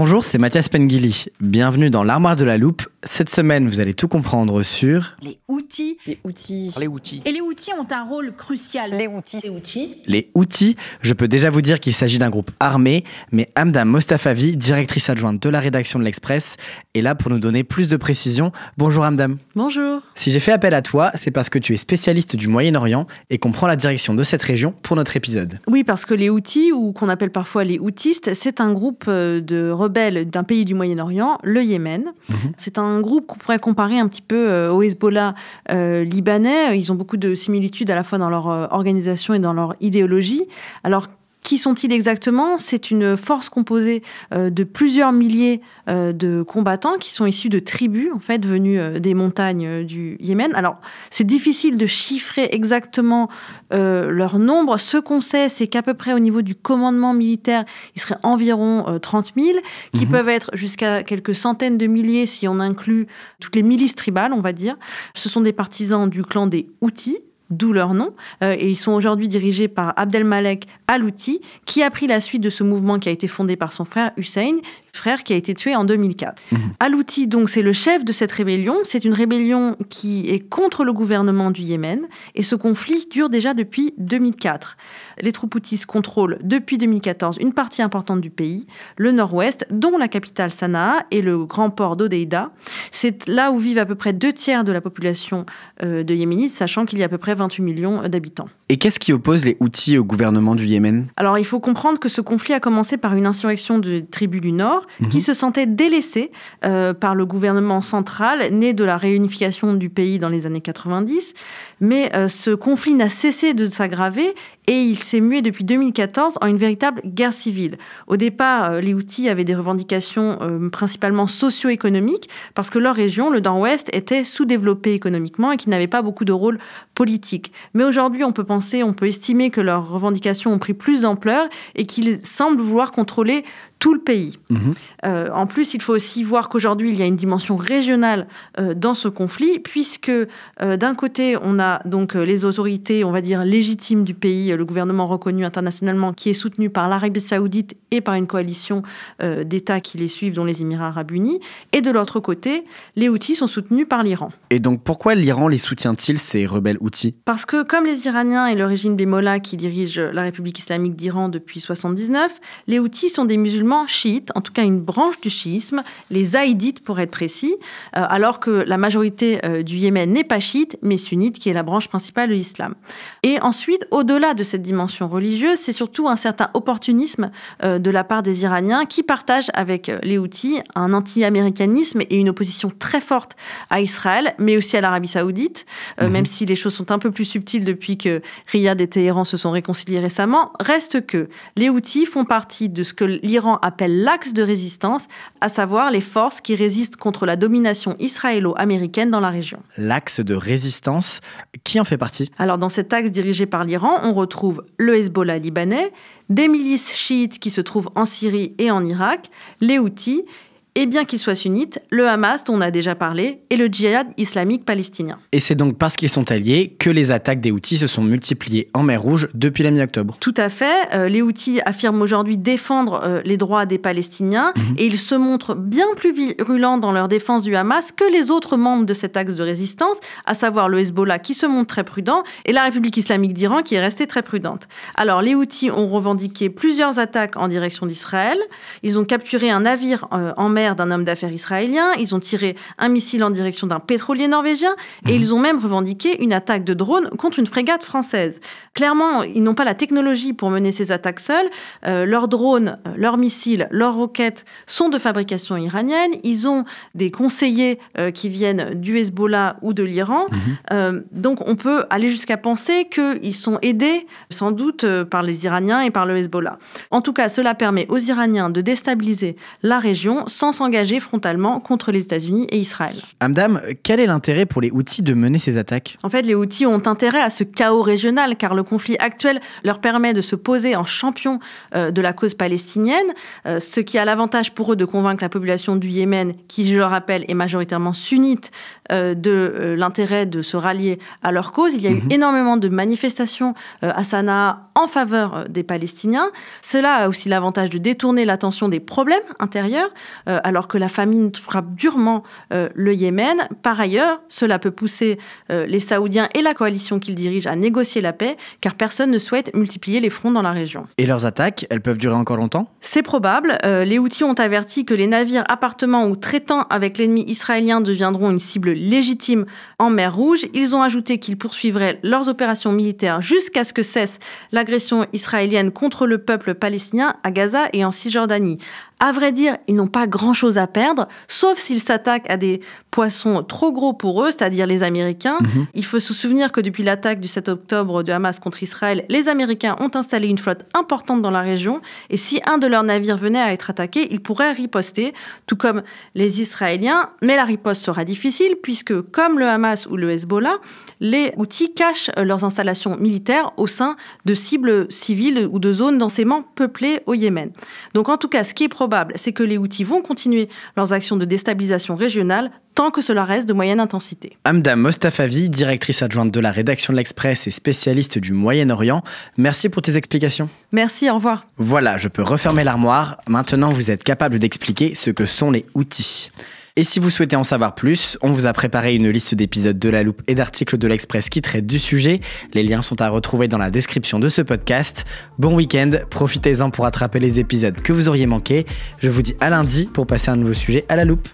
Bonjour, c'est Mathias Pengili. Bienvenue dans l'Armoire de la Loupe, cette semaine, vous allez tout comprendre sur les outils. Les outils. Les outils. Et les outils ont un rôle crucial. Les outils. Les outils. Je peux déjà vous dire qu'il s'agit d'un groupe armé, mais Amdam Mostafavi, directrice adjointe de la rédaction de l'Express, est là pour nous donner plus de précisions. Bonjour Amdam. Bonjour. Si j'ai fait appel à toi, c'est parce que tu es spécialiste du Moyen-Orient et qu'on prend la direction de cette région pour notre épisode. Oui, parce que les outils, ou qu'on appelle parfois les outistes, c'est un groupe euh, de rebelles d'un pays du Moyen-Orient, le Yémen. Mhm. C'est un un groupe qu'on pourrait comparer un petit peu euh, au Hezbollah euh, libanais. Ils ont beaucoup de similitudes à la fois dans leur euh, organisation et dans leur idéologie. Alors qui sont-ils exactement C'est une force composée euh, de plusieurs milliers euh, de combattants qui sont issus de tribus, en fait, venues euh, des montagnes du Yémen. Alors, c'est difficile de chiffrer exactement leur nombre. Ce qu'on sait, c'est qu'à peu près au niveau du commandement militaire, il serait environ 30 000, qui mhm. peuvent être jusqu'à quelques centaines de milliers si on inclut toutes les milices tribales, on va dire. Ce sont des partisans du clan des Houthis, d'où leur nom. Euh, et ils sont aujourd'hui dirigés par Abdelmalek Alouti, qui a pris la suite de ce mouvement qui a été fondé par son frère Hussein, frère qui a été tué en 2004. Mhm. Alouti, donc, c'est le chef de cette rébellion. C'est une rébellion qui est contre le gouvernement du Yémen. Et ce conflit dure déjà depuis 2004. Les troupes houthis contrôlent depuis 2014 une partie importante du pays, le nord-ouest, dont la capitale Sanaa et le grand port d'Odeida. C'est là où vivent à peu près deux tiers de la population euh, de Yéménites, sachant qu'il y a à peu près 28 millions d'habitants. Et qu'est-ce qui oppose les outils au gouvernement du Yémen Alors, il faut comprendre que ce conflit a commencé par une insurrection de tribus du Nord qui mhm. se sentaient délaissées euh, par le gouvernement central, né de la réunification du pays dans les années 90. Mais euh, ce conflit n'a cessé de s'aggraver et il s'est mué depuis 2014 en une véritable guerre civile. Au départ, euh, les outils avaient des revendications principalement socio-économiques parce que leur région, le Nord-Ouest, était sous-développée économiquement et qu'ils n'avaient pas beaucoup de rôle politique. Mais aujourd'hui, on peut penser on peut estimer que leurs revendications ont pris plus d'ampleur et qu'ils semblent vouloir contrôler tout le pays. Mhm. Euh, en plus, il faut aussi voir qu'aujourd'hui, il y a une dimension régionale euh, dans ce conflit, puisque euh, d'un côté, on a donc les autorités, on va dire, légitimes du pays, le gouvernement reconnu internationalement, qui est soutenu par l'Arabie saoudite et par une coalition d'États qui les suivent, dont les Émirats arabes unis, et de l'autre côté, les outils sont soutenus par l'Iran. Et donc, pourquoi l'Iran les soutient-il, ces rebelles outils Parce que, comme les Iraniens et le régime des Mollahs qui dirigent la République islamique d'Iran depuis 79, les outils sont des musulmans chiite chiites, en tout cas une branche du chiisme, les Haïdites pour être précis, euh, alors que la majorité euh, du Yémen n'est pas chiite, mais sunnite, qui est la branche principale de l'islam. Et ensuite, au-delà de cette dimension religieuse, c'est surtout un certain opportunisme euh, de la part des Iraniens qui partagent avec les Houthis un anti-américanisme et une opposition très forte à Israël, mais aussi à l'Arabie saoudite, mhm. même si les choses sont un peu plus subtiles depuis que Riyad et Téhéran se sont réconciliés récemment, reste que les Houthis font partie de ce que l'Iran appelle l'axe de résistance, à savoir les forces qui résistent contre la domination israélo-américaine dans la région. L'axe de résistance, qui en fait partie Alors dans cet axe dirigé par l'Iran, on retrouve le Hezbollah libanais, des milices chiites qui se trouvent en Syrie et en Irak, les Houthis, et bien qu'ils soient sunnites, le Hamas dont on a déjà parlé et le djihad islamique palestinien. Et c'est donc parce qu'ils sont alliés que les attaques des Houthis se sont multipliées en mer Rouge depuis la mi-octobre. Tout à fait, euh, les Houthis affirment aujourd'hui défendre euh, les droits des Palestiniens mhm. et ils se montrent bien plus virulents dans leur défense du Hamas que les autres membres de cet axe de résistance, à savoir le Hezbollah qui se montre très prudent et la République islamique d'Iran qui est restée très prudente. Alors les Houthis ont revendiqué plusieurs attaques en direction d'Israël, ils ont capturé un navire euh, en mer d'un homme d'affaires israélien, ils ont tiré un missile en direction d'un pétrolier norvégien et mhm. ils ont même revendiqué une attaque de drone contre une frégate française. Clairement, ils n'ont pas la technologie pour mener ces attaques seuls. Euh, leurs drones, euh, leurs missiles, leurs roquettes sont de fabrication iranienne. Ils ont des conseillers euh, qui viennent du Hezbollah ou de l'Iran. Mhm. donc on peut aller jusqu'à penser qu'ils sont aidés sans doute par les Iraniens et par le Hezbollah. En tout cas, cela permet aux Iraniens de déstabiliser la région sans s'engager frontalement contre les États-Unis et Israël. Amdam, quel est l'intérêt pour les Houthis de mener ces attaques En fait, les Houthis ont intérêt à ce chaos régional car le conflit actuel leur permet de se poser en champion euh, de la cause palestinienne, euh, ce qui a l'avantage pour eux de convaincre la population du Yémen, qui, je le rappelle, est majoritairement sunnite, euh, de l'intérêt de se rallier à leur cause. Il y a eu mhm. énormément de manifestations à Sanaa en faveur des Palestiniens. Cela a aussi l'avantage de détourner l'attention des problèmes intérieurs alors que la famine frappe durement euh, le Yémen. Par ailleurs, cela peut pousser euh, les Saoudiens et la coalition qu'ils dirigent à négocier la paix, car personne ne souhaite multiplier les fronts dans la région. Et leurs attaques, elles peuvent durer encore longtemps C'est probable. Euh, les outils ont averti que les navires appartements ou traitants avec l'ennemi israélien deviendront une cible légitime en mer Rouge. Ils ont ajouté qu'ils poursuivraient leurs opérations militaires jusqu'à ce que cesse l'agression israélienne contre le peuple palestinien à Gaza et en Cisjordanie. À vrai dire, ils n'ont pas grand-chose à perdre, sauf s'ils s'attaquent à des poissons trop gros pour eux, c'est-à-dire les Américains. Mhm. Il faut se souvenir que depuis l'attaque du 7 octobre du Hamas contre Israël, les Américains ont installé une flotte importante dans la région, et si un de leurs navires venait à être attaqué, ils pourraient riposter, tout comme les Israéliens, mais la riposte sera difficile, puisque comme le Hamas ou le Hezbollah, les outils cachent leurs installations militaires au sein de cibles civiles ou de zones densément peuplées au Yémen. Donc en tout cas, ce qui est probable, c'est que les outils vont continuer leurs actions de déstabilisation régionale tant que cela reste de moyenne intensité. Amda Mostafavi, directrice adjointe de la rédaction de l'Express et spécialiste du Moyen-Orient, merci pour tes explications. Merci, au revoir. Voilà, je peux refermer l'armoire. Maintenant, vous êtes capable d'expliquer ce que sont les outils. Et si vous souhaitez en savoir plus, on vous a préparé une liste d'épisodes de La Loupe et d'articles de l'Express qui traitent du sujet. Les liens sont à retrouver dans la description de ce podcast. Bon week-end, profitez-en pour attraper les épisodes que vous auriez manqués. Je vous dis à lundi pour passer un nouveau sujet à La Loupe.